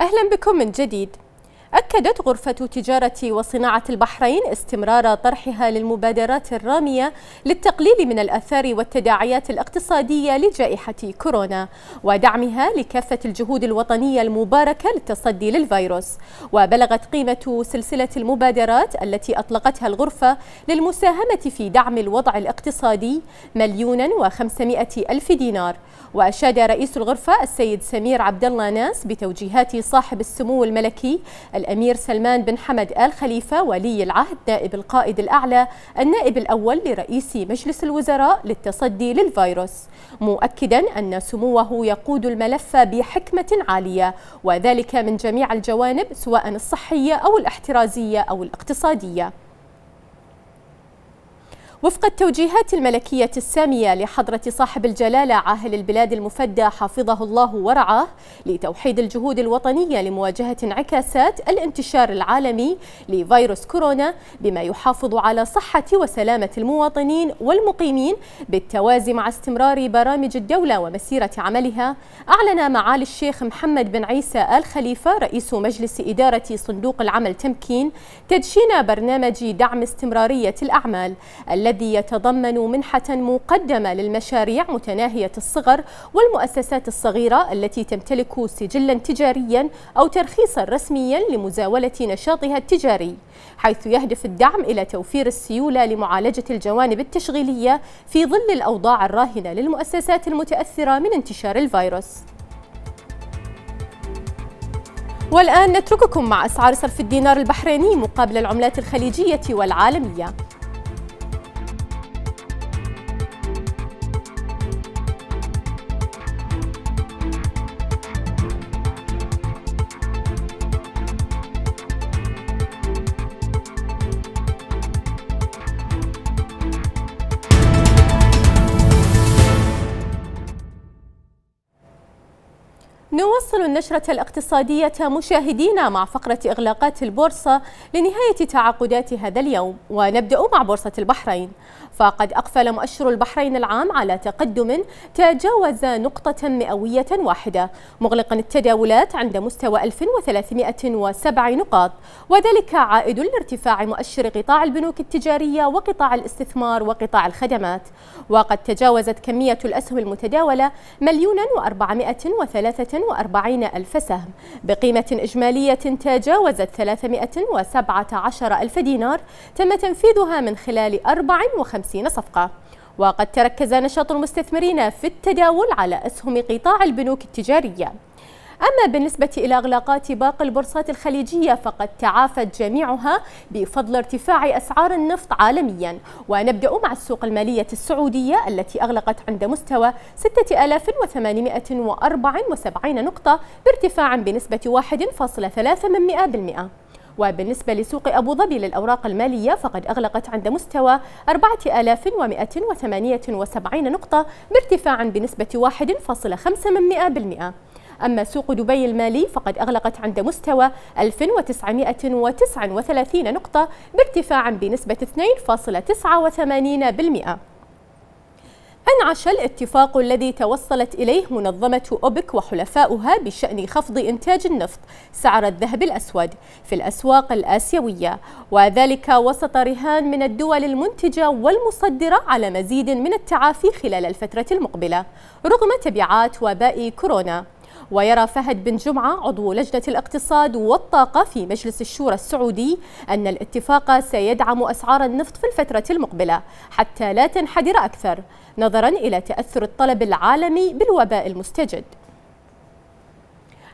أهلا بكم من جديد أكدت غرفة تجارة وصناعة البحرين استمرار طرحها للمبادرات الرامية للتقليل من الأثار والتداعيات الاقتصادية لجائحة كورونا ودعمها لكافة الجهود الوطنية المباركة للتصدي للفيروس وبلغت قيمة سلسلة المبادرات التي أطلقتها الغرفة للمساهمة في دعم الوضع الاقتصادي مليونا وخمسمائة ألف دينار وأشاد رئيس الغرفة السيد سمير عبد الله ناس بتوجيهات صاحب السمو الملكي الأمير سلمان بن حمد آل خليفة ولي العهد نائب القائد الأعلى النائب الأول لرئيس مجلس الوزراء للتصدي للفيروس مؤكدا أن سموه يقود الملف بحكمة عالية وذلك من جميع الجوانب سواء الصحية أو الاحترازية أو الاقتصادية وفق التوجيهات الملكية السامية لحضرة صاحب الجلالة عاهل البلاد المفدى حفظه الله ورعاه لتوحيد الجهود الوطنية لمواجهة انعكاسات الانتشار العالمي لفيروس كورونا بما يحافظ على صحة وسلامة المواطنين والمقيمين بالتوازي مع استمرار برامج الدولة ومسيرة عملها أعلن معالي الشيخ محمد بن عيسى آل خليفة رئيس مجلس إدارة صندوق العمل تمكين تدشين برنامج دعم استمرارية الأعمال الذي الذي يتضمن منحة مقدمة للمشاريع متناهية الصغر والمؤسسات الصغيرة التي تمتلك سجلا تجاريا أو ترخيصا رسميا لمزاولة نشاطها التجاري حيث يهدف الدعم إلى توفير السيولة لمعالجة الجوانب التشغيلية في ظل الأوضاع الراهنة للمؤسسات المتأثرة من انتشار الفيروس والآن نترككم مع أسعار صرف الدينار البحريني مقابل العملات الخليجية والعالمية نواصل النشرة الاقتصادية مشاهدينا مع فقرة إغلاقات البورصة لنهاية تعاقدات هذا اليوم ونبدأ مع بورصة البحرين فقد أقفل مؤشر البحرين العام على تقدم تجاوز نقطة مئوية واحدة مغلقا التداولات عند مستوى 1307 نقاط وذلك عائد لارتفاع مؤشر قطاع البنوك التجارية وقطاع الاستثمار وقطاع الخدمات وقد تجاوزت كمية الأسهم المتداولة مليونا وأربعمائة وثلاثة 240 ألف سهم بقيمة إجمالية تجاوزت 317 ألف دينار تم تنفيذها من خلال 54 صفقة وقد تركز نشاط المستثمرين في التداول على أسهم قطاع البنوك التجارية أما بالنسبة إلى إغلاقات باقي البورصات الخليجية فقد تعافت جميعها بفضل ارتفاع أسعار النفط عالميا ونبدأ مع السوق المالية السعودية التي أغلقت عند مستوى 6874 نقطة بارتفاع بنسبة 1.3% وبالنسبة لسوق أبو ظبي للأوراق المالية فقد أغلقت عند مستوى 4178 نقطة بارتفاع بنسبة 1.5% أما سوق دبي المالي فقد أغلقت عند مستوى 1939 نقطة بارتفاع بنسبة 2.89%. أنعش الاتفاق الذي توصلت إليه منظمة أوبك وحلفاؤها بشأن خفض إنتاج النفط سعر الذهب الأسود في الأسواق الآسيوية وذلك وسط رهان من الدول المنتجة والمصدرة على مزيد من التعافي خلال الفترة المقبلة رغم تبعات وباء كورونا ويرى فهد بن جمعة عضو لجنة الاقتصاد والطاقة في مجلس الشورى السعودي أن الاتفاق سيدعم أسعار النفط في الفترة المقبلة حتى لا تنحدر أكثر نظرا إلى تأثر الطلب العالمي بالوباء المستجد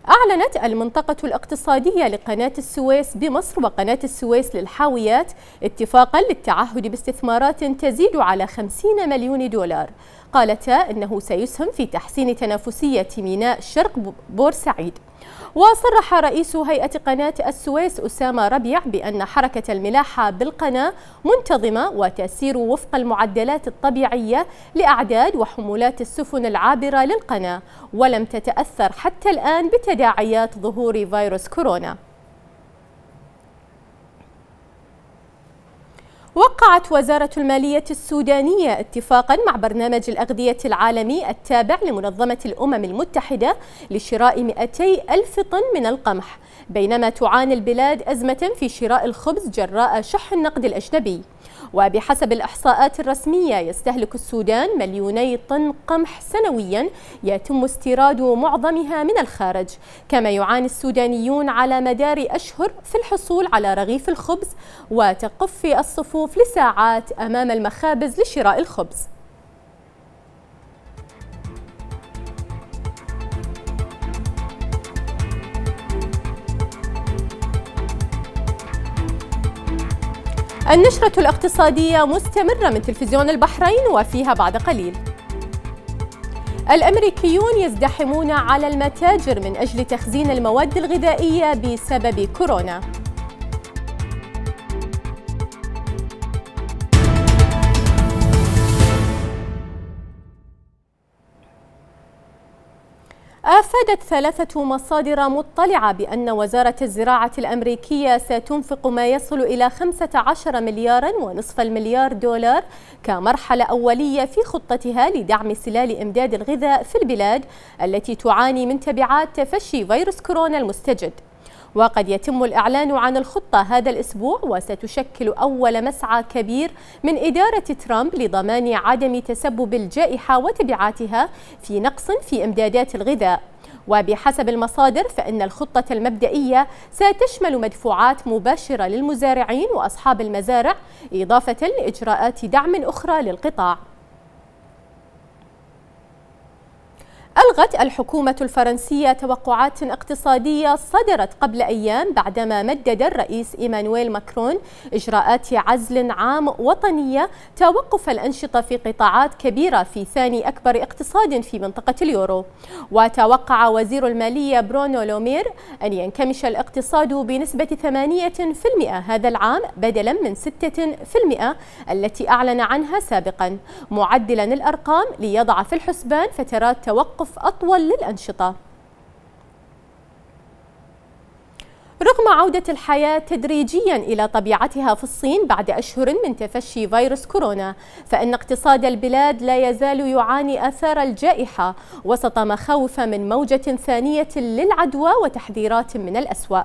أعلنت المنطقة الاقتصادية لقناة السويس بمصر وقناة السويس للحاويات اتفاقا للتعهد باستثمارات تزيد على 50 مليون دولار قالتا أنه سيسهم في تحسين تنافسية ميناء شرق بورسعيد وصرح رئيس هيئة قناة السويس أسامة ربيع بأن حركة الملاحة بالقناة منتظمة وتسير وفق المعدلات الطبيعية لأعداد وحمولات السفن العابرة للقناة ولم تتأثر حتى الآن بتداعيات ظهور فيروس كورونا وقعت وزارة المالية السودانية اتفاقا مع برنامج الأغذية العالمي التابع لمنظمة الأمم المتحدة لشراء 200 ألف طن من القمح بينما تعاني البلاد أزمة في شراء الخبز جراء شح النقد الأجنبي وبحسب الإحصاءات الرسمية يستهلك السودان مليوني طن قمح سنويا يتم استيراد معظمها من الخارج كما يعاني السودانيون على مدار أشهر في الحصول على رغيف الخبز وتقف الصفوف لساعات أمام المخابز لشراء الخبز النشرة الاقتصادية مستمرة من تلفزيون البحرين وفيها بعد قليل الأمريكيون يزدحمون على المتاجر من أجل تخزين المواد الغذائية بسبب كورونا أفادت ثلاثة مصادر مطلعة بأن وزارة الزراعة الأمريكية ستنفق ما يصل إلى 15 مليارا ونصف المليار دولار كمرحلة أولية في خطتها لدعم سلال إمداد الغذاء في البلاد التي تعاني من تبعات تفشي فيروس كورونا المستجد وقد يتم الإعلان عن الخطة هذا الأسبوع وستشكل أول مسعى كبير من إدارة ترامب لضمان عدم تسبب الجائحة وتبعاتها في نقص في إمدادات الغذاء وبحسب المصادر فإن الخطة المبدئية ستشمل مدفوعات مباشرة للمزارعين وأصحاب المزارع إضافة لإجراءات دعم أخرى للقطاع ألغت الحكومة الفرنسية توقعات اقتصادية صدرت قبل أيام بعدما مدد الرئيس إيمانويل ماكرون إجراءات عزل عام وطنية توقف الأنشطة في قطاعات كبيرة في ثاني أكبر اقتصاد في منطقة اليورو وتوقع وزير المالية برونو لومير أن ينكمش الاقتصاد بنسبة 8% هذا العام بدلا من 6% التي أعلن عنها سابقا معدلا الأرقام ليضع في الحسبان فترات توقف أطول للأنشطة رغم عودة الحياة تدريجيا إلى طبيعتها في الصين بعد أشهر من تفشي فيروس كورونا فإن اقتصاد البلاد لا يزال يعاني أثار الجائحة وسط مخاوف من موجة ثانية للعدوى وتحذيرات من الأسوأ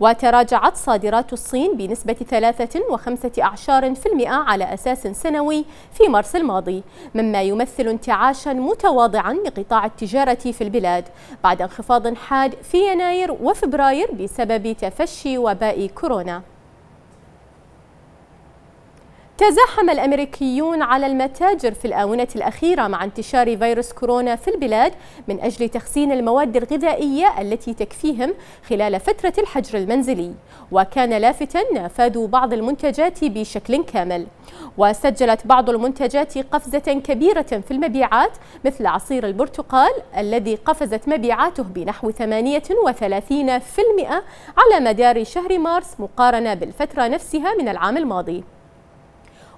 وتراجعت صادرات الصين بنسبة 3.5% على أساس سنوي في مارس الماضي مما يمثل انتعاشا متواضعا لقطاع التجارة في البلاد بعد انخفاض حاد في يناير وفبراير بسبب تفشي وباء كورونا تزاحم الأمريكيون على المتاجر في الآونة الأخيرة مع انتشار فيروس كورونا في البلاد من أجل تخزين المواد الغذائية التي تكفيهم خلال فترة الحجر المنزلي وكان لافتا نافذوا بعض المنتجات بشكل كامل وسجلت بعض المنتجات قفزة كبيرة في المبيعات مثل عصير البرتقال الذي قفزت مبيعاته بنحو 38% على مدار شهر مارس مقارنة بالفترة نفسها من العام الماضي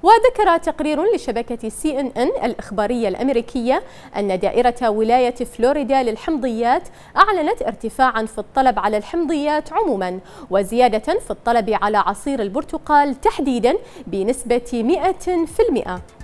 وذكر تقرير لشبكة سي إن إن الإخبارية الأمريكية أن دائرة ولاية فلوريدا للحمضيات أعلنت ارتفاعا في الطلب على الحمضيات عموما وزيادة في الطلب على عصير البرتقال تحديدا بنسبة 100%